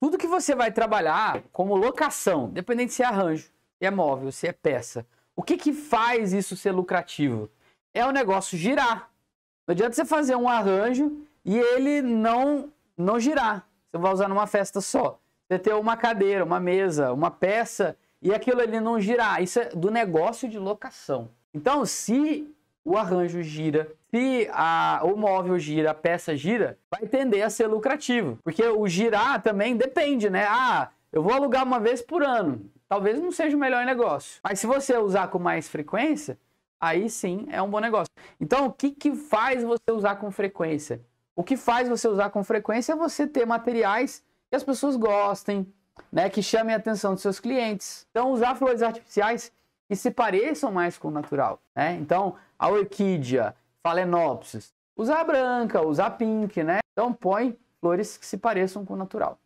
Tudo que você vai trabalhar como locação, dependendo se é arranjo, se é móvel, se é peça, o que, que faz isso ser lucrativo? É o negócio girar. Não adianta você fazer um arranjo e ele não, não girar. Você vai usar numa festa só. Você ter uma cadeira, uma mesa, uma peça e aquilo ali não girar. Isso é do negócio de locação. Então, se o arranjo gira, se a, o móvel gira, a peça gira, vai tender a ser lucrativo. Porque o girar também depende, né? Ah, eu vou alugar uma vez por ano. Talvez não seja o melhor negócio. Mas se você usar com mais frequência, aí sim é um bom negócio. Então, o que, que faz você usar com frequência? O que faz você usar com frequência é você ter materiais que as pessoas gostem, né? Que chamem a atenção dos seus clientes. Então, usar flores artificiais que se pareçam mais com o natural. Né? Então, a orquídea, Phalaenopsis, usar branca, usar pink, né? Então põe flores que se pareçam com o natural.